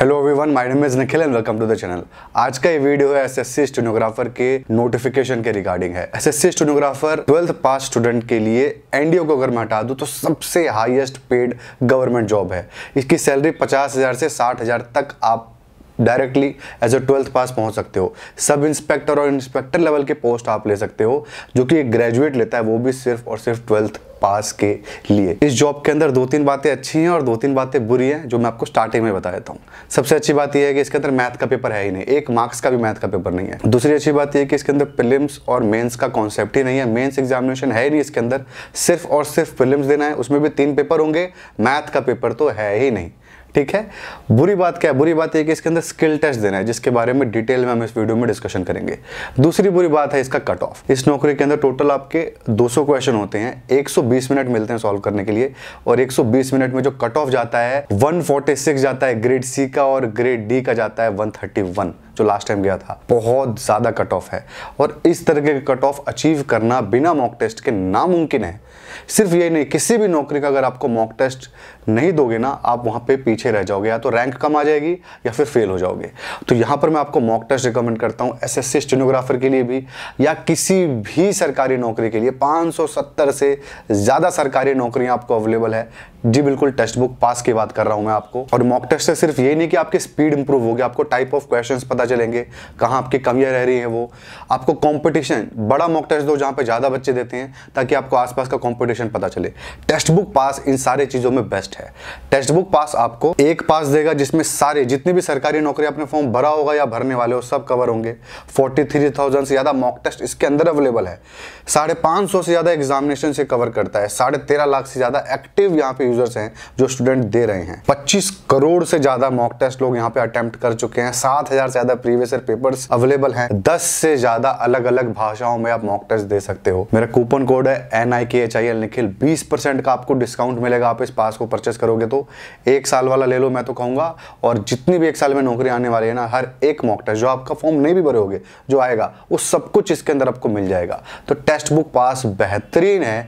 Hello everyone my name is Nikhil and welcome to the channel आज का ये video है एसएससी स्टेनोग्राफर के नोटिफिकेशन के रिगार्डिंग है SSC stenographer twelfth pass student के लिए एनडीओ को अगर मैं हटा दूं तो सबसे हाईएस्ट पेड गवर्नमेंट जॉब है इसकी सैलरी पचास हज़ार से साठ हज़ार तक आप directly as a twelfth pass पहुंच सकते हो सब इंस्पेक्टर और इंस्पेक्टर लेवल के पोस्ट आप ले सकते हो जो कि एक ग्रेजुएट लेता है वो भी सिर्फ और सिर्फ ट्वेल्थ पास के लिए इस जॉब के अंदर दो तीन बातें अच्छी हैं और दो तीन बातें बुरी हैं जो मैं आपको स्टार्टिंग में बता देता हूँ सबसे अच्छी बात यह है कि इसके अंदर मैथ का पेपर है ही नहीं एक मार्क्स का भी मैथ का पेपर नहीं है दूसरी अच्छी बात यह कि इसके अंदर प्रिलिम्स और मेंस का कॉन्सेप्ट ही नहीं है मेन्स एग्जामिनेशन है ही नहीं इसके अंदर सिर्फ और सिर्फ फिल्म देना है उसमें भी तीन पेपर होंगे मैथ का पेपर तो है ही नहीं ठीक है बुरी बात क्या है बुरी बात यह कि इसके अंदर स्किल टेस्ट देना है जिसके बारे में डिटेल में हम इस वीडियो में डिस्कशन करेंगे दूसरी बुरी बात है इसका कट ऑफ इस नौकरी के अंदर टोटल आपके 200 क्वेश्चन होते हैं 120 मिनट मिलते हैं सॉल्व करने के लिए और 120 मिनट में जो कट ऑफ जाता है 146 जाता है ग्रेड सी का और ग्रेड डी का जाता है 131 जो लास्ट टाइम गया था बहुत ज़्यादा कट ऑफ है और इस तरह के कट ऑफ अचीव करना बिना मॉक टेस्ट के नामुमकिन है सिर्फ यही नहीं किसी भी नौकरी का अगर आपको मॉक टेस्ट नहीं दोगे ना आप वहाँ पे पीछे रह जाओगे या तो रैंक कम आ जाएगी या फिर फेल हो जाओगे तो यहाँ पर मैं आपको मॉक टेस्ट रिकमेंड करता हूँ एस एस के लिए भी या किसी भी सरकारी नौकरी के लिए 570 से ज़्यादा सरकारी नौकरियाँ आपको अवेलेबल है जी बिल्कुल टेस्ट बुक पास की बात कर रहा हूँ मैं आपको और मॉक टेस्ट से सिर्फ ये नहीं कि आपकी स्पीड इंप्रूव होगी आपको टाइप ऑफ क्वेश्चंस पता चलेंगे कहाँ आपकी कमियाँ रह रही हैं वो आपको कंपटीशन बड़ा मॉक टेस्ट दो जहाँ पे ज़्यादा बच्चे देते हैं ताकि आपको आसपास का कॉम्पिटिशन कॉम्पिटिशन पता चले टेक्स्ट बुक पास इन सारे चीज़ों में बेस्ट है टेक्स्ट बुक पास आपको एक पास देगा जिसमें सारे जितनी भी सरकारी नौकरी आपने फॉर्म भरा होगा या भरने वाले हो सब कवर होंगे फोर्टी थ्री थाउजेंड से ज़्यादा मॉक टेस्ट इसके अंदर अवेलेबल है साढ़े पांच सौ से ज़्यादा एग्जामिनेशन से कवर करता है साढ़े तेरह लाख से ज़्यादा एक्टिव यहाँ पे यूजर्स हैं जो स्टूडेंट दे रहे हैं पच्चीस करोड़ से ज़्यादा मॉक टेस्ट लोग यहाँ पे अटेम्प्ट कर चुके हैं सात हज़ार से ज़्यादा प्रीवियस पेपर अवेलेबल है दस से ज़्यादा अलग अलग भाषाओं में आप मॉक टेस्ट दे सकते हो मेरा कूपन कोड है N I K H I L Nikhil बीस परसेंट का आपको डिस्काउंट मिलेगा आप इस पास को परचेस करोगे तो एक साल वाला ले लो मैं तो कहूँगा और जितनी भी एक साल में नौकरी आने वाली है ना हर एक मॉक टेस्ट जो आपका फॉर्म नहीं भी भरे भरोगे जो आएगा वो सब कुछ इसके अंदर आपको मिल जाएगा तो टेक्स्ट बुक पास बेहतरीन है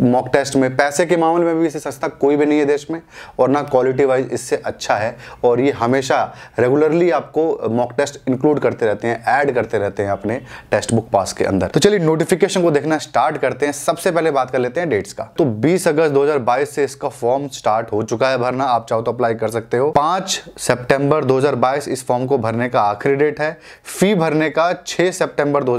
मॉक टेस्ट में पैसे के मामले में भी इससे सस्ता कोई भी नहीं है देश में और ना क्वालिटी वाइज इससे अच्छा है और ये हमेशा रेगुलरली आपको मॉक टेस्ट इंक्लूड करते रहते हैं ऐड करते रहते हैं अपने टेस्ट बुक पास के अंदर तो चलिए नोटिफिकेशन को देखना स्टार्ट करते हैं सबसे पहले बात कर लेते हैं डेट्स का तो बीस अगस्त दो से इसका फॉर्म स्टार्ट हो चुका है भरना आप चाहो तो अप्लाई कर सकते हो पांच सेप्टेम्बर दो इस फॉर्म को भरने का आखिरी डेट है फी भरने का छह सेप्टेम्बर दो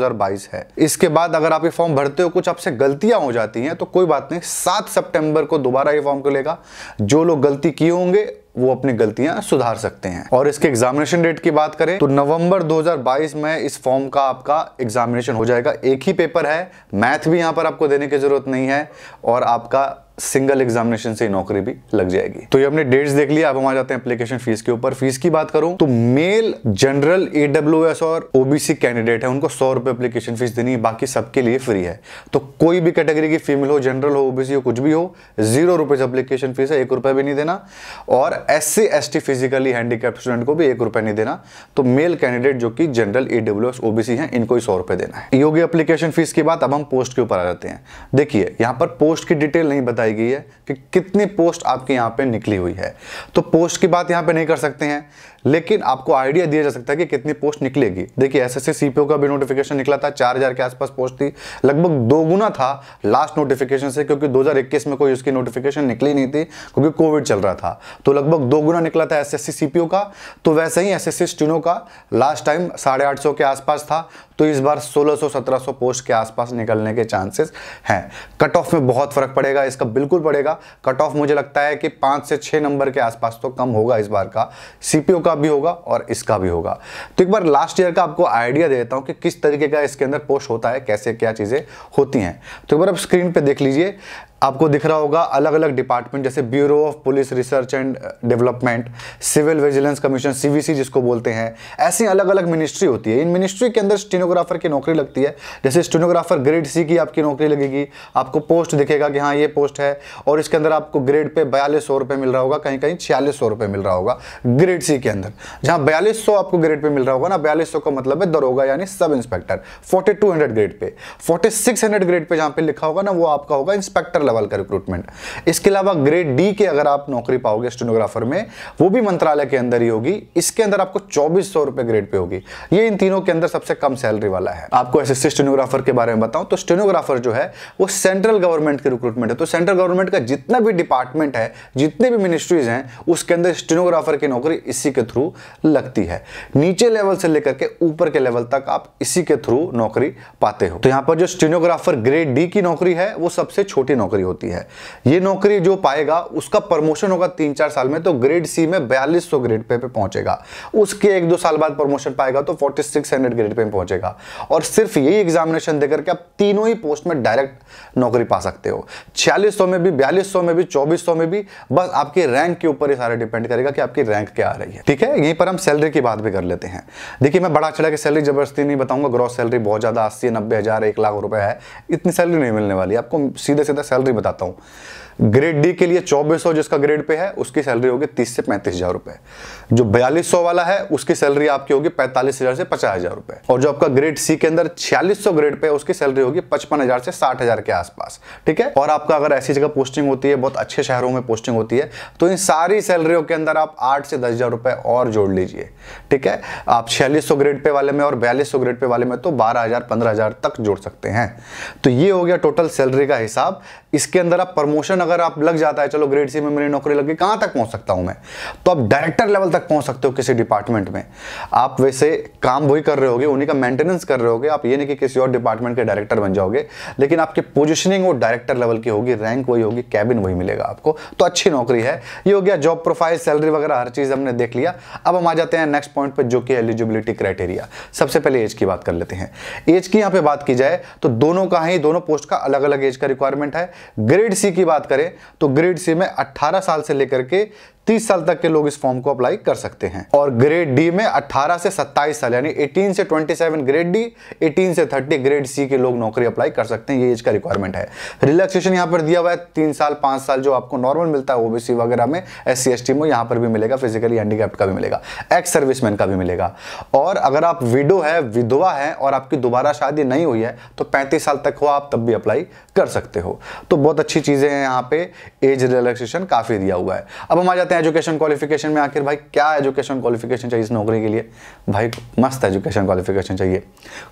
है इसके बाद अगर आप ये फॉर्म भरते हो कुछ आपसे गलतियां हो जाती हैं तो कोई कोई बात नहीं सात सितंबर को दोबारा ये फॉर्म लेगा जो लोग गलती किए होंगे वो अपनी गलतियां सुधार सकते हैं और इसके एग्जामिनेशन डेट की बात करें तो नवंबर 2022 में इस फॉर्म का आपका एग्जामिनेशन हो जाएगा एक ही पेपर है मैथ भी यहां पर आपको देने की जरूरत नहीं है और आपका सिंगल एग्जामिनेशन से नौकरी भी लग जाएगी तो ये हमने डेट्स देख लिया अब हम आ जाते हैं एप्लीकेशन फीस के ऊपर फीस की बात करूं तो मेल जनरल एडब्ल्यूएस और ओबीसी कैंडिडेट है उनको सौ रुपए एप्लीकेशन फीस देनी है बाकी सबके लिए फ्री है तो कोई भी कैटेगरी की फीमेल हो जनरल हो ओबीसी हो कुछ भी हो जीरो रुपीज एप्लीकेशन फीस है एक रुपए भी नहीं देना और S C S T physically handicap student को भी एक रुपए नहीं देना तो मेल कैंडिडेट जो कि जनरल एडब्ल्यूएस ओबीसी है इनको ही सौ रुपए देना है योगी एप्लीकेशन फीस की बात अब हम पोस्ट के ऊपर आ जाते हैं देखिए यहां पर पोस्ट की डिटेल नहीं बता बताई गई है कि कितनी पोस्ट आपके यहाँ पे निकली हुई है तो पोस्ट की बात यहाँ पे नहीं कर सकते हैं लेकिन आपको आइडिया दिया जा सकता है कि कितनी पोस्ट निकलेगी देखिए एस एस सीपीओ का भी नोटिफिकेशन निकला था चार हजार के आसपास पोस्ट थी लगभग दो गुना था लास्ट नोटिफिकेशन से क्योंकि 2021 में कोई उसकी नोटिफिकेशन निकली नहीं थी क्योंकि कोविड चल रहा था तो लगभग दो गुना निकला था एस एस सीपीओ का तो वैसे ही एस एस स्टूनो का लास्ट टाइम साढ़े आठ सौ के आसपास था तो इस बार 1600-1700 पोस्ट के आसपास निकलने के चांसेस हैं कट ऑफ में बहुत फर्क पड़ेगा इसका बिल्कुल पड़ेगा कट ऑफ मुझे लगता है कि पांच से छह नंबर के आसपास तो कम होगा इस बार का सीपीओ का का भी होगा और इसका भी होगा तो एक बार लास्ट ईयर का आपको आइडिया दे देता हूँ कि किस तरीके का इसके अंदर पोस्ट होता है कैसे क्या चीज़ें होती हैं तो एक बार आप स्क्रीन पर देख लीजिए आपको दिख रहा होगा अलग अलग डिपार्टमेंट जैसे bureau of police research and development civil vigilance commission CVC जिसको बोलते हैं ऐसी अलग अलग मिनिस्ट्री होती है इन मिनिस्ट्री के अंदर स्टेनोग्राफर की नौकरी लगती है जैसे स्टेनोग्राफर ग्रेड सी की आपकी नौकरी लगेगी आपको पोस्ट दिखेगा कि हाँ ये पोस्ट है और इसके अंदर आपको ग्रेड पे बयालीस मिल रहा होगा कहीं कहीं छियालीस रुपए मिल रहा होगा ग्रेड सी के अंदर जहाँ बयालीस सौ आपको ग्रेड पे मिल रहा होगा ना बयालीस सौ का मतलब है दरोगा यानी sub inspector forty two hundred grade pay forty six hundred grade pay जहाँ पे लिखा होगा ना वो आपका होगा इंस्पेक्टर लेवल का रिक्रूटमेंट इसके अलावा ग्रेड डी के अगर आप नौकरी पाओगे स्टेनोग्राफर में वो भी मंत्रालय के अंदर ही होगी इसके अंदर आपको चौबीस सौ रुपये ग्रेड पे होगी ये इन तीनों के अंदर सबसे कम सैलरी वाला है आपको एस स्टेनोग्राफर के बारे में बताऊं तो स्टेनोग्राफर जो है वो सेंट्रल गवर्नमेंट के रिक्रूटमेंट है तो सेंट्रल गवर्नमेंट का जितना भी डिपार्टमेंट है जितने भी मिनिस्ट्रीज हैं उसके अंदर स्टेनोग्राफर की नौकरी इसी के थ्रू लगती है नीचे लेवल से लेकर के ऊपर के लेवल तक आप इसी के थ्रू नौकरी पाते हो तो यहां पर जो स्टेनोग्राफर ग्रेड डी की नौकरी है वो सबसे छोटी नौकरी नौकरी होती है ये नौकरी जो पाएगा उसका प्रमोशन होगा तीन चार साल में तो ग्रेड सी में बयालीस सौ ग्रेड पे पे पहुंचेगा उसके एक दो साल बाद प्रमोशन पाएगा तो फोर्टी सिक्स हंड्रेड ग्रेड पे पहुंचेगा और सिर्फ यही एग्जामिनेशन देकर के आप तीनों ही पोस्ट में डायरेक्ट नौकरी पा सकते हो छियालीस में भी बयालीस में भी चौबीस में भी बस आपके रैंक के ऊपर ही सारा डिपेंड करेगा कि आपकी रैंक क्या आ रही है ठीक है यहीं पर हम सैलरी की बात भी कर लेते हैं देखिए मैं बड़ा चढ़ा के सैलरी जबरदस्ती नहीं बताऊंगा ग्रॉस सैलरी बहुत ज़्यादा अस्सी नब्बे हज़ार एक लाख रुपए है इतनी सैलरी नहीं मिलने वाली आपको सीधे सीधा सैलरी सैलरी बताता हूँ ग्रेड डी के लिए चौबीस सौ जिसका ग्रेड पे है उसकी सैलरी होगी तीस से पैंतीस हजार रुपए जो बयालीस वाला है उसकी सैलरी आपकी होगी पैंतालीस हजार से पचास हजार रुपए और जो आपका ग्रेड सी के अंदर छियालीस ग्रेड पे उसकी सैलरी होगी पचपन हजार से साठ हजार के आसपास ठीक है और आपका अगर ऐसी जगह पोस्टिंग होती है बहुत अच्छे शहरों में पोस्टिंग होती है तो इन सारी सैलरियों के अंदर आप आठ से दस हजार रुपए और जोड़ लीजिए ठीक है आप छियालीस सौ ग्रेड पे वाले में और बयालीस सौ ग्रेड पे वाले में तो बारह हजार पंद्रह हजार तक जोड़ सकते हैं तो ये हो गया टोटल सैलरी का हिसाब इसके अंदर आप प्रमोशन अगर आप लग जाता है चलो ग्रेड सी में मेरी नौकरी लग गई कहाँ तक पहुँच सकता हूँ मैं तो आप डायरेक्टर लेवल तक पहुँच सकते हो किसी डिपार्टमेंट में आप वैसे काम वही कर रहे होगे उन्हीं का मेंटेनेंस कर रहे होगे आप ये नहीं कि किसी और डिपार्टमेंट के डायरेक्टर बन जाओगे लेकिन आपकी पोजिशनिंग वो डायरेक्टर लेवल की होगी रैंक वही होगी कैबिन वही मिलेगा आपको तो अच्छी नौकरी है ये हो गया जॉब प्रोफाइल सैलरी वगैरह हर चीज़ हमने देख लिया अब हम आ जाते हैं नेक्स्ट पॉइंट पर जो कि एलिजिबिलिटी क्राइटेरिया सबसे पहले एज की बात कर लेते हैं एज की यहाँ पर बात की जाए तो दोनों का ही दोनों पोस्ट का अलग अलग एज का रिक्वायरमेंट है ग्रेड सी की बात करें तो ग्रेड सी में 18 साल से लेकर के 30 साल तक के लोग इस फॉर्म को अप्लाई कर सकते हैं और ग्रेड डी में 18 से 27 साल यानी 18 से 27 ग्रेड डी 18 से 30 ग्रेड सी के लोग नौकरी अप्लाई कर सकते हैं ये एज का रिक्वायरमेंट है रिलैक्सेशन यहाँ पर दिया हुआ है तीन साल पांच साल जो आपको नॉर्मल मिलता है ओबीसी वगैरह में एस सी एस टी में यहाँ पर भी मिलेगा फिजिकली हैंडीकैप्ट का भी मिलेगा एक्स सर्विसमैन का भी मिलेगा और अगर आप विडो है विधवा है और आपकी दोबारा शादी नहीं हुई है तो पैंतीस साल तक हो आप तब भी अप्लाई कर सकते हो तो बहुत अच्छी चीज़ें हैं यहाँ पे एज रिलैक्सेशन काफ़ी दिया हुआ है अब हम आ जाते हैं एजुकेशन क्वालिफिकेशन में आखिर भाई क्या एजुकेशन क्वालिफिकेशन चाहिए इस नौकरी के लिए भाई मस्त एजुकेशन क्वालिफिकेशन चाहिए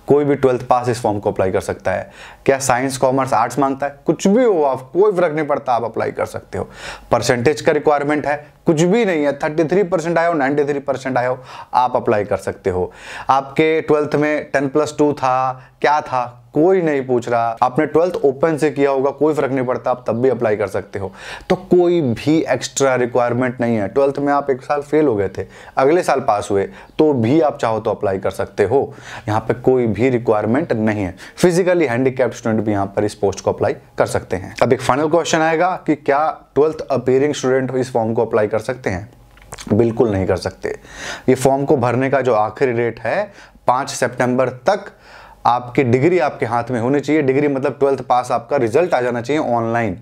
कोई भी ट्वेल्थ पास इस फॉर्म को अप्लाई कर सकता है क्या साइंस कॉमर्स आर्ट्स मांगता है कुछ भी हो आप कोई फर्क नहीं पड़ता आप अप्लाई कर सकते हो परसेंटेज का रिक्वायरमेंट है कुछ भी नहीं है थर्टी थ्री परसेंट आयो नाइनटी नाइन्टी थ्री परसेंट आयो आप अप्लाई कर सकते हो आपके ट्वेल्थ में टेन प्लस टू था क्या था कोई नहीं पूछ रहा आपने ट्वेल्थ ओपन से किया होगा कोई फर्क नहीं पड़ता आप तब भी अप्लाई कर सकते हो तो कोई भी एक्स्ट्रा रिक्वायरमेंट नहीं है ट्वेल्थ में आप एक साल फेल हो गए थे अगले साल पास हुए तो भी आप चाहो तो अप्लाई कर सकते हो यहाँ पर कोई भी रिक्वायरमेंट नहीं है फिजिकली हैंडीकैप स्टूडेंट भी यहाँ पर इस पोस्ट को अप्लाई कर सकते हैं अब एक फाइनल क्वेश्चन आएगा कि क्या ट्वेल्थ अपेयरिंग स्टूडेंट इस फॉर्म को अप्लाई कर सकते हैं बिल्कुल नहीं कर सकते ये फॉर्म को भरने का जो आखिरी डेट है पाँच सेप्टेम्बर तक आपकी डिग्री आपके हाथ में होनी चाहिए डिग्री मतलब ट्वेल्थ पास आपका रिजल्ट आ जाना चाहिए ऑनलाइन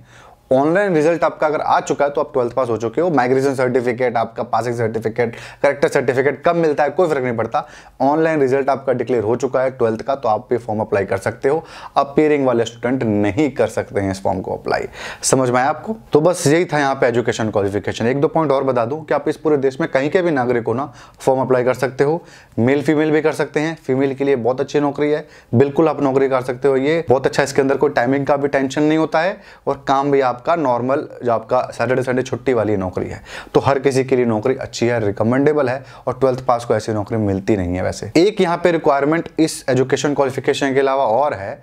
ऑनलाइन रिजल्ट आपका अगर आ चुका है तो आप ट्वेल्थ पास हो चुके हो माइग्रेशन सर्टिफिकेट आपका पासिंग सर्टिफिकेट करेक्टर सर्टिफिकेट कब मिलता है कोई फर्क नहीं पड़ता ऑनलाइन रिजल्ट आपका डिक्लेयर हो चुका है ट्वेल्थ का तो आप ये फॉर्म अप्लाई कर सकते हो अपेयरिंग वाले स्टूडेंट नहीं कर सकते हैं इस फॉर्म को अप्लाई समझ में आया आपको तो बस यही था यहाँ पे एजुकेशन क्वालिफिकेशन एक दो पॉइंट और बता दूँ कि आप इस पूरे देश में कहीं के भी नागरिक हो ना फॉर्म अप्लाई कर सकते हो मेल फीमेल भी कर सकते हैं फीमेल के लिए बहुत अच्छी नौकरी है बिल्कुल आप नौकरी कर सकते हो ये बहुत अच्छा इसके अंदर कोई टाइमिंग का भी टेंशन नहीं होता है और काम भी आप आपका नॉर्मल जो आपका सैटरडे संडे छुट्टी वाली नौकरी है तो हर किसी के लिए नौकरी अच्छी है रिकमेंडेबल है और ट्वेल्थ पास को ऐसी नौकरी मिलती नहीं है वैसे एक यहाँ पे रिक्वायरमेंट इस एजुकेशन क्वालिफिकेशन के अलावा और है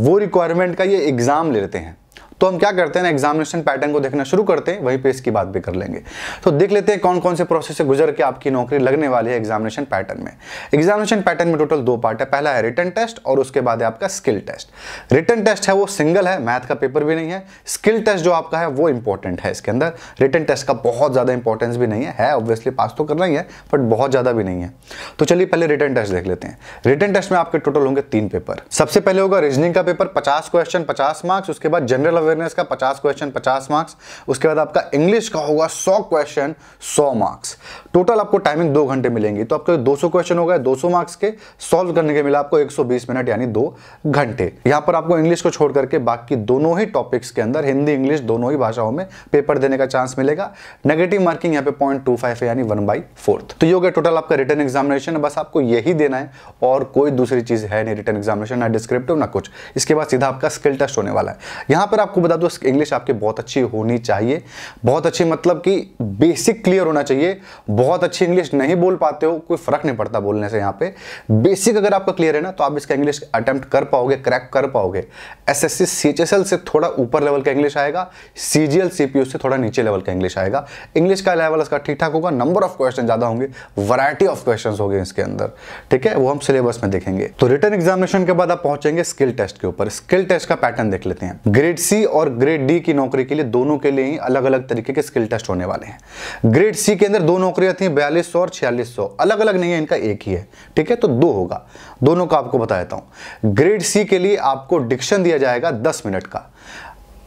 वो रिक्वायरमेंट का ये एग्ज़ाम लेते हैं तो हम क्या करते हैं ना एग्जामिनेशन पैटर्न को देखना शुरू करते हैं वहीं पे इसकी बात भी कर लेंगे तो देख लेते हैं कौन कौन से प्रोसेस से गुजर के आपकी नौकरी लगने वाली है एग्जामिनेशन पैटर्न में एग्जामिनेशन पैटर्न में टोटल दो पार्ट है पहला है रिटर्न टेस्ट और उसके बाद है आपका स्किल टेस्ट रिटर्न टेस्ट है वो सिंगल है मैथ का पेपर भी नहीं है स्किल टेस्ट जो आपका है वो इंपॉर्टेंट है इसके अंदर रिटर्न टेस्ट का बहुत ज़्यादा इंपॉर्टेंस भी नहीं है ऑब्वियसली पास तो करना ही है बट बहुत ज़्यादा भी नहीं है तो चलिए पहले रिटर्न टेस्ट देख लेते हैं रिटर्न टेस्ट में आपके टोटल होंगे तीन पेपर सबसे पहले होगा रीजनिंग का पेपर पचास क्वेश्चन पचास मार्क्स उसके बाद जनरल अवेयरनेस का पचास क्वेश्चन पचास मार्क्स उसके बाद आपका इंग्लिश का होगा 100 क्वेश्चन 100 मार्क्स टोटल आपको टाइमिंग दो घंटे मिलेंगी तो आपके दो क्वेश्चन हो गए दो मार्क्स के सॉल्व करने के मिला आपको 120 मिनट यानी दो घंटे यहां पर आपको इंग्लिश को छोड़ करके बाकी दोनों ही टॉपिक्स के अंदर हिंदी इंग्लिश दोनों ही भाषाओं में पेपर देने का चांस मिलेगा नेगेटिव मार्किंग यहाँ पे पॉइंट टू फाइव है यानी वन बाई फोर्थ तो ये हो गया टोटल आपका रिटर्न एग्जामिनेशन बस आपको यही देना है और कोई दूसरी चीज है नहीं रिटर्न एग्जामिनेशन ना डिस्क्रिप्टिव ना कुछ इसके बाद सीधा आपका स्किल टेस्ट होने वाला है यहां पर आपको बता दो इंग्लिश आपकी बहुत अच्छी होनी चाहिए बहुत अच्छी मतलब कि बेसिक क्लियर होना चाहिए बहुत अच्छी इंग्लिश नहीं बोल पाते हो कोई फ़र्क नहीं पड़ता बोलने से यहाँ पे बेसिक अगर आपका क्लियर है ना तो आप इसका इंग्लिश अटेम्प्ट कर पाओगे क्रैक कर पाओगे एस एस से थोड़ा ऊपर लेवल का इंग्लिश आएगा सी जी से थोड़ा नीचे लेवल का इंग्लिश आएगा इंग्लिश का लेवल इसका ठीक ठाक होगा नंबर ऑफ क्वेश्चन ज़्यादा होंगे वरायटी ऑफ क्वेश्चन हो इसके अंदर ठीक है वो हम सिलेबस में देखेंगे तो रिटर्न एग्जामिनेशन के बाद आप पहुंचेंगे स्किल टेस्ट के ऊपर स्किल टेस्ट का पैटर्न देख लेते हैं ग्रेड सी और ग्रेड डी की नौकरी के लिए दोनों के लिए ही अलग अलग तरीके के स्किल टेस्ट होने वाले हैं ग्रेड सी के अंदर दो नौकरियां कीमतें थी बयालीस और छियालीस सौ अलग अलग नहीं है इनका एक ही है ठीक है तो दो होगा दोनों का आपको बता देता हूँ ग्रेड सी के लिए आपको डिक्शन दिया जाएगा दस मिनट का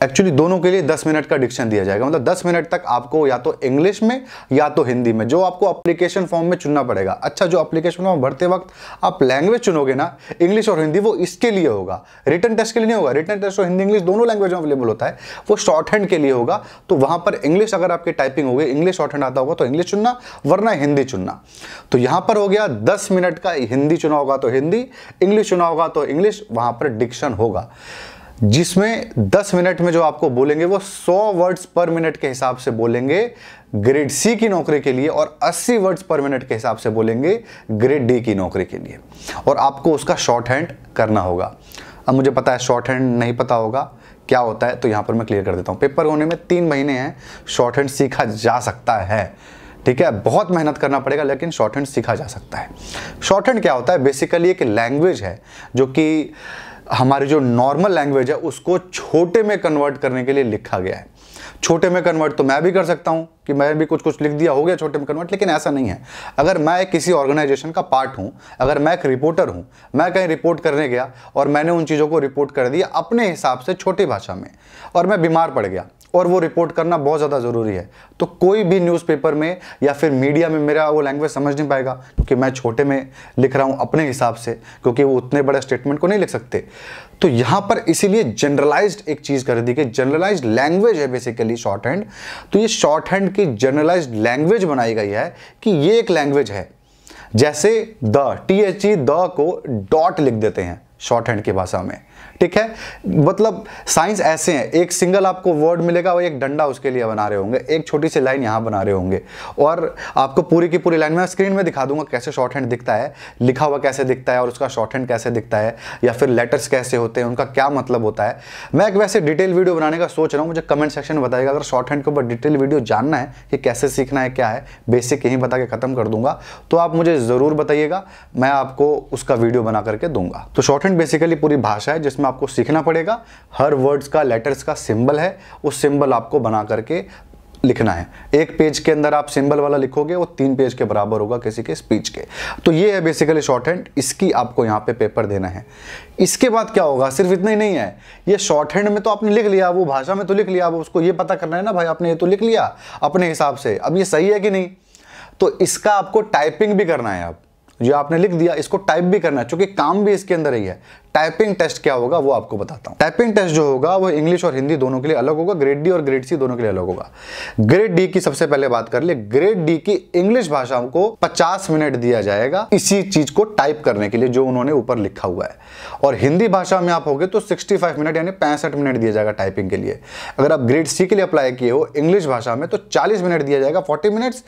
एक्चुअली दोनों के लिए दस मिनट का डिक्शन दिया जाएगा मतलब दस मिनट तक आपको या तो इंग्लिश में या तो हिंदी में जो आपको अप्लीकेशन फॉर्म में चुनना पड़ेगा अच्छा जो अप्लीकेशन फॉर्म भरते वक्त आप लैंग्वेज चुनोगे ना इंग्लिश और हिंदी वो इसके लिए होगा रिटर्न टेस्ट के लिए नहीं होगा रिटर्न टेस्ट और हिंदी इंग्लिश दोनों लैंग्वेज में अवेलेबल होता है वो शॉर्ट हैंड के लिए होगा तो वहां पर इंग्लिश अगर आपकी टाइपिंग होगी इंग्लिश शॉर्ट हैंड आता होगा तो इंग्लिश चुनना वरना हिंदी चुनना तो यहां पर हो गया दस मिनट का हिंदी चुना होगा तो हिंदी इंग्लिश चुना होगा तो इंग्लिश वहां पर डिक्शन होगा जिसमें 10 मिनट में जो आपको बोलेंगे वो 100 वर्ड्स पर मिनट के हिसाब से बोलेंगे ग्रेड सी की नौकरी के लिए और 80 वर्ड्स पर मिनट के हिसाब से बोलेंगे ग्रेड डी की नौकरी के लिए और आपको उसका शॉर्ट हैंड करना होगा अब मुझे पता है शॉर्ट हैंड नहीं पता होगा क्या होता है तो यहाँ पर मैं क्लियर कर देता हूँ पेपर होने में तीन महीने हैं शॉर्ट हैंड सीखा जा सकता है ठीक है बहुत मेहनत करना पड़ेगा लेकिन शॉर्ट हैंड सीखा जा सकता है शॉर्ट हैंड क्या होता है बेसिकली एक लैंग्वेज है जो कि हमारी जो नॉर्मल लैंग्वेज है उसको छोटे में कन्वर्ट करने के लिए लिखा गया है छोटे में कन्वर्ट तो मैं भी कर सकता हूं कि मैं भी कुछ कुछ लिख दिया हो गया छोटे में कन्वर्ट लेकिन ऐसा नहीं है अगर मैं किसी ऑर्गेनाइजेशन का पार्ट हूँ अगर मैं एक रिपोर्टर हूँ मैं कहीं रिपोर्ट करने गया और मैंने उन चीज़ों को रिपोर्ट कर दिया अपने हिसाब से छोटी भाषा में और मैं बीमार पड़ गया और वो रिपोर्ट करना बहुत ज़्यादा ज़रूरी है तो कोई भी न्यूज़पेपर में या फिर मीडिया में मेरा वो लैंग्वेज समझ नहीं पाएगा क्योंकि मैं छोटे में लिख रहा हूँ अपने हिसाब से क्योंकि वो उतने बड़े स्टेटमेंट को नहीं लिख सकते तो यहाँ पर इसीलिए जनरलाइज्ड एक चीज़ कर दी गई जनरलाइज्ड लैंग्वेज है बेसिकली शॉर्ट हैंड तो ये शॉर्ट हैंड की जर्नलाइज लैंग्वेज बनाई गई है कि ये एक लैंग्वेज है जैसे the T H E the को डॉट लिख देते हैं शॉर्ट हैंड की भाषा में ठीक है मतलब साइंस ऐसे हैं एक सिंगल आपको वर्ड मिलेगा और एक डंडा उसके लिए बना रहे होंगे एक छोटी सी लाइन यहाँ बना रहे होंगे और आपको पूरी की पूरी लाइन में स्क्रीन में दिखा दूंगा कैसे शॉर्ट हैंड दिखता है लिखा हुआ कैसे दिखता है और उसका शॉर्ट हैंड कैसे दिखता है या फिर लेटर्स कैसे होते हैं उनका क्या मतलब होता है मैं एक वैसे डिटेल वीडियो बनाने का सोच रहा हूँ मुझे कमेंट सेक्शन बताएगा अगर शॉर्ट हैंड के ऊपर डिटेल वीडियो जानना है कि कैसे सीखना है क्या है बेसिक यहीं बता के ख़त्म कर दूंगा तो आप मुझे ज़रूर बताइएगा मैं आपको उसका वीडियो बना करके दूंगा तो शॉर्ट हैंड बेसिकली पूरी भाषा है जिसमें आपको सीखना पड़ेगा हर वर्ड्स का लेटर्स का सिंबल है उस सिंबल आपको बना करके लिखना है एक पेज के अंदर आप सिंबल वाला लिखोगे वो तीन पेज के बराबर होगा किसी के स्पीच के तो ये है बेसिकली शॉर्ट हैंड इसकी आपको यहाँ पे पेपर देना है इसके बाद क्या होगा सिर्फ इतना ही नहीं है ये शॉर्ट हैंड में तो आपने लिख लिया वो भाषा में तो लिख लिया अब उसको ये पता करना है ना भाई आपने ये तो लिख लिया अपने हिसाब से अब ये सही है कि नहीं तो इसका आपको टाइपिंग भी करना है आप जो आपने लिख दिया इसको टाइप भी करना है चूंकि काम भी इसके अंदर ही है टाइपिंग टेस्ट क्या होगा वो आपको बताता हूँ टाइपिंग टेस्ट जो होगा वो इंग्लिश और हिंदी दोनों के लिए अलग होगा ग्रेड डी और ग्रेड सी दोनों के लिए अलग होगा ग्रेड डी की सबसे पहले बात कर ले ग्रेड डी की इंग्लिश भाषा को 50 मिनट दिया जाएगा इसी चीज को टाइप करने के लिए जो उन्होंने ऊपर लिखा हुआ है और हिंदी भाषा में आप हो तो सिक्सटी मिनट यानी पैंसठ मिनट दिया जाएगा टाइपिंग के लिए अगर आप ग्रेड सी के लिए अप्लाई किए हो इंग्लिश भाषा में तो चालीस मिनट दिया जाएगा फोर्टी मिनट्स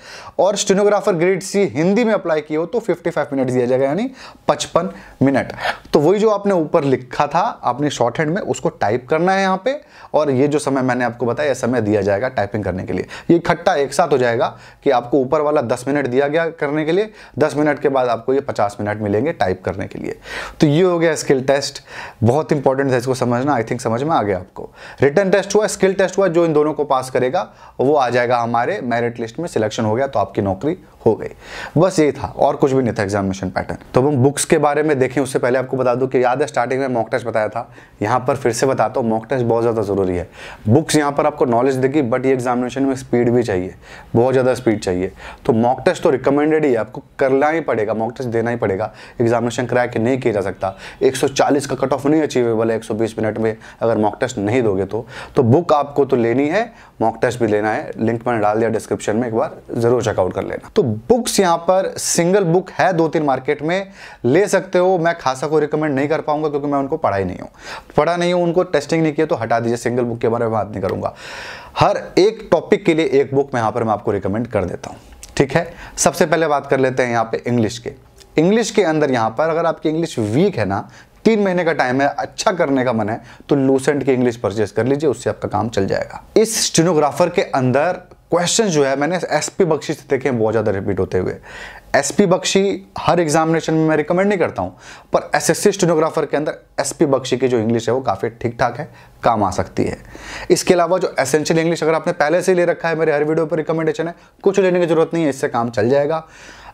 और स्टेनोग्राफर ग्रेड सी हिंदी में अप्लाई किए हो तो फिफ्टी मिनट दिया जाएगा यानी पचपन मिनट तो वही जो आपने ऊपर लिखा था आपने शॉर्ट हैंड में उसको टाइप करना है यहाँ पे और ये जो समय मैंने आपको बताया समय दिया जाएगा टाइपिंग करने के लिए ये इकट्ठा एक साथ हो जाएगा कि आपको ऊपर वाला दस मिनट दिया गया करने के लिए दस मिनट के बाद आपको ये पचास मिनट मिलेंगे टाइप करने के लिए तो ये हो गया स्किल टेस्ट बहुत इंपॉर्टेंट है इसको समझना आई थिंक समझ में आ गया आपको रिटर्न टेस्ट हुआ स्किल टेस्ट हुआ जो इन दोनों को पास करेगा वो आ जाएगा हमारे मेरिट लिस्ट में सिलेक्शन हो गया तो आपकी नौकरी हो गई बस ये था और कुछ भी नहीं था एग्जामिनेशन पैटर्न तो हम बुक्स के बारे में देखें उससे पहले आपको बता दूं कि याद स्टार्टिंग में मॉक टेस्ट बताया था यहाँ पर फिर से बताता हूँ मॉक टेस्ट बहुत ज़्यादा ज़रूरी है बुक्स यहाँ पर आपको नॉलेज देगी बट ये एग्जामिनेशन में स्पीड भी चाहिए बहुत ज़्यादा स्पीड चाहिए तो मॉक टेस्ट तो रिकमेंडेड ही है आपको करना ही पड़ेगा मॉक टेस्ट देना ही पड़ेगा एग्जामिनेशन कराया कि नहीं किया जा सकता एक का कट ऑफ नहीं अचीवेबल है एक मिनट में अगर मॉक टेस्ट नहीं दोगे तो तो बुक आपको तो लेनी है मॉक टेस्ट भी लेना है लिंक मैंने डाल दिया डिस्क्रिप्शन में एक बार ज़रूर चेकआउट कर लेना तो बुक्स यहाँ पर सिंगल बुक है दो तीन मार्केट में ले सकते हो मैं खासा को रिकमेंड नहीं कर पाऊँ पाऊंगा क्योंकि मैं उनको पढ़ा ही नहीं हूं पढ़ा नहीं हूं उनको टेस्टिंग नहीं किया तो हटा दीजिए सिंगल बुक के बारे में बात नहीं करूंगा हर एक टॉपिक के लिए एक बुक मैं यहां पर मैं आपको रिकमेंड कर देता हूं ठीक है सबसे पहले बात कर लेते हैं यहां पर इंग्लिश के इंग्लिश के अंदर यहां पर अगर आपकी इंग्लिश वीक है ना तीन महीने का टाइम है अच्छा करने का मन है तो लूसेंट की इंग्लिश परचेज कर लीजिए उससे आपका काम चल जाएगा इस स्टेनोग्राफर के अंदर क्वेश्चन जो है मैंने एस पी बख्शी से देखे हैं बहुत ज़्यादा रिपीट होते हुए एस पी बख्शी हर एग्जामिनेशन में मैं रिकमेंड नहीं करता हूँ पर सी स्टेनोग्राफर के अंदर एस पी बख्शी की जो इंग्लिश है वो काफ़ी ठीक ठाक है काम आ सकती है इसके अलावा जो एसेंशियल इंग्लिश अगर आपने पहले से ले रखा है मेरे हर वीडियो पर रिकमेंडेशन है कुछ लेने की ज़रूरत नहीं है इससे काम चल जाएगा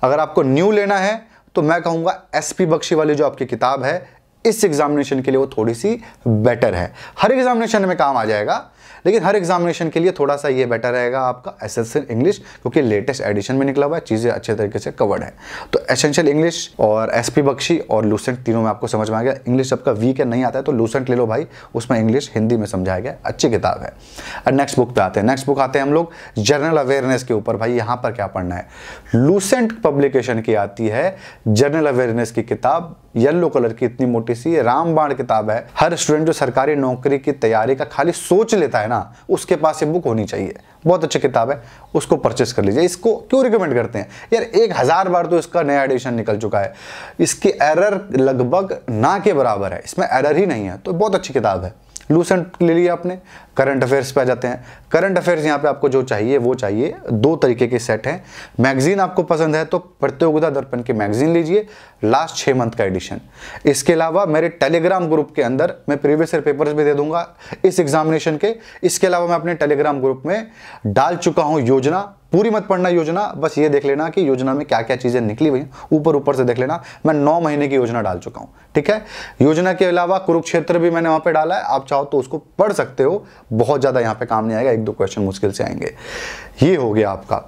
अगर आपको न्यू लेना है तो मैं कहूँगा एस पी बख्शी वाली जो आपकी किताब है इस एग्जामिनेशन के लिए वो थोड़ी सी बेटर है हर एग्जामिनेशन में काम आ जाएगा लेकिन हर एग्जामिनेशन के लिए थोड़ा सा ये बेटर रहेगा आपका एसेंशियल इंग्लिश क्योंकि लेटेस्ट एडिशन में निकला हुआ है चीज़ें अच्छे तरीके से कवर्ड है तो एसेंशियल इंग्लिश और एस बख्शी और लूसेंट तीनों में आपको समझ में आ गया इंग्लिश आपका वीक है नहीं आता है तो लूसेंट ले लो भाई उसमें इंग्लिश हिंदी में समझाया गया अच्छी किताब है नेक्स्ट बुक पे आते हैं नेक्स्ट बुक आते हैं हम लोग जनरल अवेयरनेस के ऊपर भाई यहाँ पर क्या पढ़ना है लूसेंट पब्लिकेशन की आती है जनरल अवेयरनेस की किताब येलो कलर की इतनी मोटी सी रामबाण किताब है हर स्टूडेंट जो सरकारी नौकरी की तैयारी का खाली सोच लेता है ना उसके पास ये बुक होनी चाहिए बहुत अच्छी किताब है उसको परचेस कर लीजिए इसको क्यों रिकमेंड करते हैं यार एक हज़ार बार तो इसका नया एडिशन निकल चुका है इसकी एरर लगभग ना के बराबर है इसमें एरर ही नहीं है तो बहुत अच्छी किताब है लूसेंट ले लिया आपने करंट अफेयर्स पे आ जाते हैं करंट अफेयर्स यहाँ पे आपको जो चाहिए वो चाहिए दो तरीके के सेट हैं मैगजीन आपको पसंद है तो प्रतियोगिता दर्पण की मैगजीन लीजिए लास्ट छः मंथ का एडिशन इसके अलावा मेरे टेलीग्राम ग्रुप के अंदर मैं प्रीवियस ईयर पेपर्स भी दे दूंगा इस एग्जामिनेशन के इसके अलावा मैं अपने टेलीग्राम ग्रुप में डाल चुका हूँ योजना पूरी मत पढ़ना योजना बस ये देख लेना कि योजना में क्या क्या चीज़ें निकली हुई ऊपर ऊपर से देख लेना मैं नौ महीने की योजना डाल चुका हूं ठीक है योजना के अलावा कुरुक्षेत्र भी मैंने वहां पर डाला है आप चाहो तो उसको पढ़ सकते हो बहुत ज़्यादा यहाँ पर काम नहीं आएगा एक दो क्वेश्चन मुश्किल से आएंगे ये हो गया आपका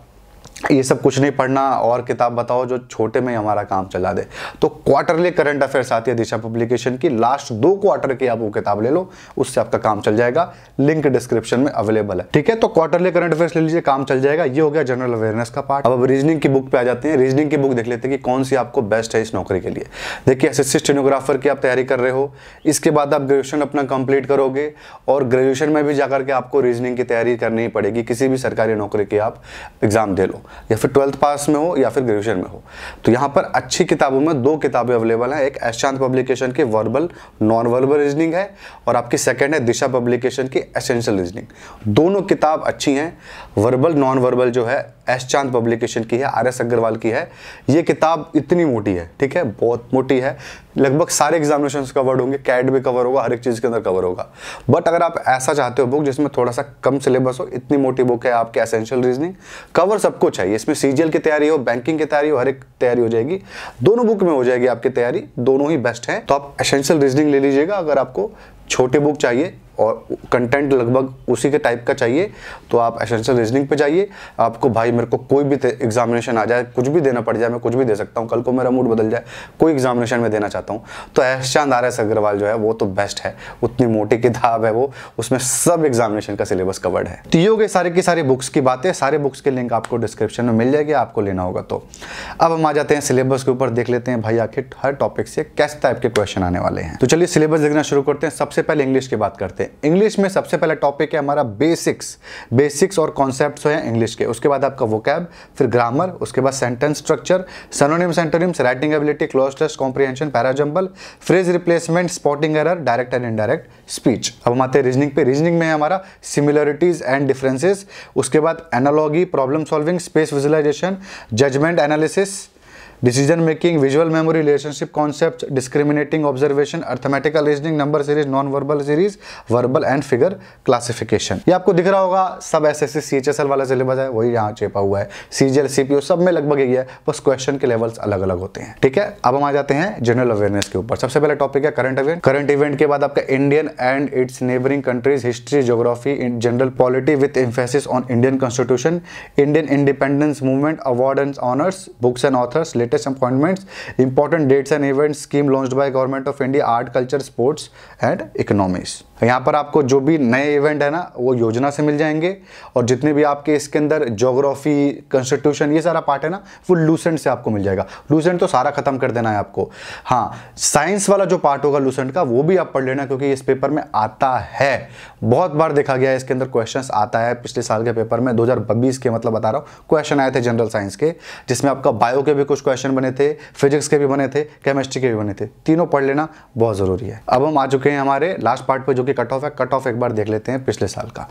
ये सब कुछ नहीं पढ़ना और किताब बताओ जो छोटे में हमारा काम चला दे तो क्वार्टरली करंट अफेयर्स आती है दिशा पब्लिकेशन की लास्ट दो क्वार्टर की आप वो किताब ले लो उससे आपका काम चल जाएगा लिंक डिस्क्रिप्शन में अवेलेबल है ठीक है तो क्वार्टरली करंट अफेयर्स ले लीजिए काम चल जाएगा ये हो गया जनरल अवेयरनेस का पार्ट अब रीजनिंग की बुक पे आ जाते हैं रीजनिंग की बुक देख लेते हैं कि कौन सी आपको बेस्ट है इस नौकरी के लिए देखिए असिस्टेंट स्टेनोग्राफर की आप तैयारी कर रहे हो इसके बाद आप ग्रेजुएशन अपना कंप्लीट करोगे और ग्रेजुएशन में भी जाकर के आपको रीजनिंग की तैयारी करनी पड़ेगी किसी भी सरकारी नौकरी की आप एग्जाम दे लो या फिर ट्वेल्थ पास में हो या फिर ग्रेजुएशन में हो तो यहाँ पर अच्छी किताबों में दो किताबें अवेलेबल हैं एक एशांत पब्लिकेशन की वर्बल नॉन वर्बल रीजनिंग है और आपकी सेकेंड है दिशा पब्लिकेशन की एसेंशियल रीजनिंग दोनों किताब अच्छी हैं वर्बल नॉन वर्बल जो है एशचांद पब्लिकेशन की है आर एस अग्रवाल की है ये किताब इतनी मोटी है ठीक है बहुत मोटी है लगभग सारे एग्जामिनेशन कवर्ड होंगे कैट भी कवर होगा हर एक चीज़ के अंदर कवर होगा बट अगर आप ऐसा चाहते हो बुक जिसमें थोड़ा सा कम सिलेबस हो इतनी मोटी बुक है आपके एसेंशियल रीजनिंग कवर सब कुछ है इसमें सी की तैयारी हो बैंकिंग की तैयारी हो हर एक तैयारी हो जाएगी दोनों बुक में हो जाएगी आपकी तैयारी दोनों ही बेस्ट है तो आप एसेंशियल रीजनिंग ले लीजिएगा अगर आपको छोटे बुक चाहिए और कंटेंट लगभग उसी के टाइप का चाहिए तो आप एसेंशियल रीजनिंग पे जाइए आपको भाई मेरे को कोई भी एग्जामिनेशन आ जाए कुछ भी देना पड़ जाए मैं कुछ भी दे सकता हूँ कल को मेरा मूड बदल जाए कोई एग्जामिनेशन में देना चाहता हूँ तो एहशांत आर एस अग्रवाल जो है वो तो बेस्ट है उतनी मोटी किताब है वो उसमें सब एग्जामिनेशन का सिलेबस कवर्ड है तो ये हो गए सारे की सारी बुक्स की बातें सारे बुक्स के लिंक आपको डिस्क्रिप्शन में मिल जाएगी आपको लेना होगा तो अब हम आ जाते हैं सिलेबस के ऊपर देख लेते हैं भाई आखिर हर टॉपिक से कैसे टाइप के क्वेश्चन आने वाले हैं तो चलिए सिलेबस देखना शुरू करते हैं सबसे सबसे पहले इंग्लिश की बात करते हैं इंग्लिश में सबसे पहले टॉपिक है हमारा बेसिक्स बेसिक्स और कॉन्सेप्ट हैं इंग्लिश के उसके बाद आपका वोकैब फिर ग्रामर उसके बाद sentence structure synonym antonyms writing ability cloze test comprehension parajumble phrase replacement spotting error direct and indirect speech अब हम आते हैं रीजनिंग पे रीजनिंग में है हमारा सिमिलरिटीज एंड डिफरेंसेस उसके बाद analogy problem solving space visualisation judgement analysis decision making visual memory relationship concept discriminating observation arithmetical reasoning number series non verbal series verbal and figure classification ये आपको दिख रहा होगा सब S S C H S L वाला syllabus है वही यहाँ चेपा हुआ है सी G L C P O सब में लगभग यही है बस क्वेश्चन के लेवल्स अलग अलग होते हैं ठीक है अब हम आ जाते हैं जनरल अवेयरनेस के ऊपर सबसे पहले टॉपिक है करंट इवेंट करंट इवेंट के बाद आपका Indian and its neighbouring countries history geography general polity with emphasis on Indian constitution Indian independence movement award and honours books and authors latest latest appointments, important dates and events, scheme launched by Government of India, art, culture, sports and economies. यहाँ पर आपको जो भी नए event है ना वो योजना से मिल जाएंगे और जितने भी आपके इसके अंदर जोग्राफी कंस्टिट्यूशन ये सारा पार्ट है ना वो लूसेंट से आपको मिल जाएगा लूसेंट तो सारा खत्म कर देना है आपको हाँ साइंस वाला जो पार्ट होगा लूसेंट का वो भी आप पढ़ लेना क्योंकि इस पेपर में आता है बहुत बार देखा गया है इसके अंदर क्वेश्चन आता है पिछले साल के पेपर में दो के मतलब बता रहा हूँ क्वेश्चन आए थे जनरल साइंस के जिसमें आपका बायो के भी कुछ क्वेश्चन बने थे फिजिक्स के भी बने थे केमिस्ट्री के भी बने थे तीनों पढ़ लेना बहुत ज़रूरी है अब हम आ चुके हैं हमारे लास्ट पार्ट पर जो कि कट ऑफ है कट ऑफ एक बार देख लेते हैं पिछले साल का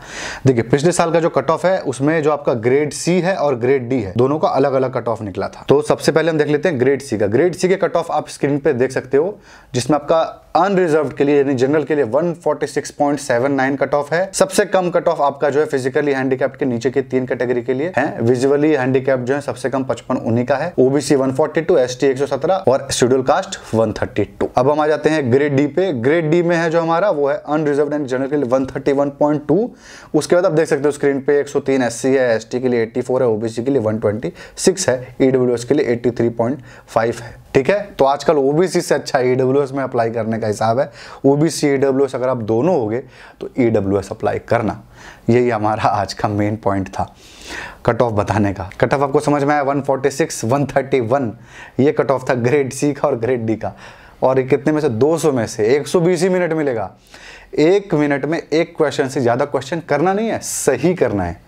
देखिए पिछले साल का जो कट ऑफ है उसमें जो आपका ग्रेड सी है और ग्रेड डी है दोनों का अलग अलग कट ऑफ निकला था तो सबसे पहले हम देख लेते हैं ग्रेड सी का ग्रेड सी के कट ऑफ आप स्क्रीन पर देख सकते हो जिसमें आपका अनरिजर्व के लिए यानी जनरल के लिए 146.79 कट ऑफ है सबसे कम कट ऑफ आपका जो है फिजिकली हैंडीकैप के नीचे के तीन कैटेगरी के लिए है विजुअली हैंडीकैप जो है सबसे कम 55 उन्हीं का है ओबीसी 142 एसटी 117 और शेड्यूल कास्ट 132 अब हम आ जाते हैं ग्रेड डी पे ग्रेड डी में है जो हमारा वो है अन रिजर्व एंड जनरल के लिए one thirty one point two उसके बाद आप देख सकते हो स्क्रीन पे एक सौ तीन एस सी है एस टी के लिए एट्टी फोर है ओबीसी के लिए वन ट्वेंटी सिक्स है ई डब्ल्यू एस के लिए एट्टी थ्री पॉइंट फाइव है ठीक है तो आजकल ओबीसी से अच्छा ई डब्ल्यू एस में अप्लाई करने का हिसाब है ओबीसी ई डब्ल्यू एस अगर आप दोनों हो तो ई डब्ल्यू एस अप्लाई करना यही हमारा आज का मेन पॉइंट था कट ऑफ बताने का कट ऑफ आपको समझ में आया 146, 131 ये कट ऑफ था ग्रेड सी का और ग्रेड डी का और कितने में से 200 में से 120 मिनट मिलेगा एक मिनट में एक क्वेश्चन से ज़्यादा क्वेश्चन करना नहीं है सही करना है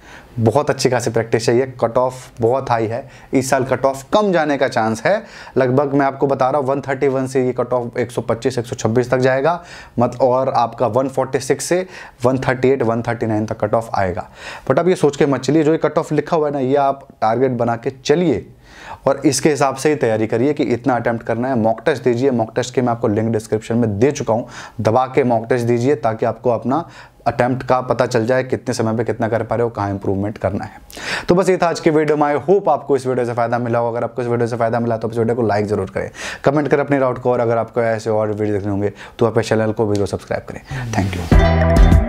बहुत अच्छी खासी प्रैक्टिस चाहिए कट ऑफ बहुत हाई है इस साल कट ऑफ कम जाने का चांस है लगभग मैं आपको बता रहा हूँ 131 से ये कट ऑफ 125 126 तक जाएगा मत और आपका 146 से 138 139 तक कट ऑफ आएगा बट आप ये सोच के मत चलिए जो ये कट ऑफ लिखा हुआ है ना ये आप टारगेट बना के चलिए और इसके हिसाब से ही तैयारी करिए कि इतना अटैम्प्ट करना है मॉक टेस्ट दीजिए मॉक टेस्ट के मैं आपको लिंक डिस्क्रिप्शन में दे चुका हूँ दबा के मॉक टेस्ट दीजिए ताकि आपको अपना अटैम्प्ट का पता चल जाए कितने समय पे कितना कर पा रहे हो कहाँ इंप्रूवमेंट करना है तो बस ये था आज की वीडियो में आई होप आपको इस वीडियो से फायदा मिला हो अगर आपको इस वीडियो से फायदा मिला तो इस वीडियो को लाइक जरूर करें कमेंट करें अपने डाउट को और अगर आपको ऐसे और वीडियो देखने होंगे तो आप चैनल को वीडियो तो सब्सक्राइब करें थैंक यू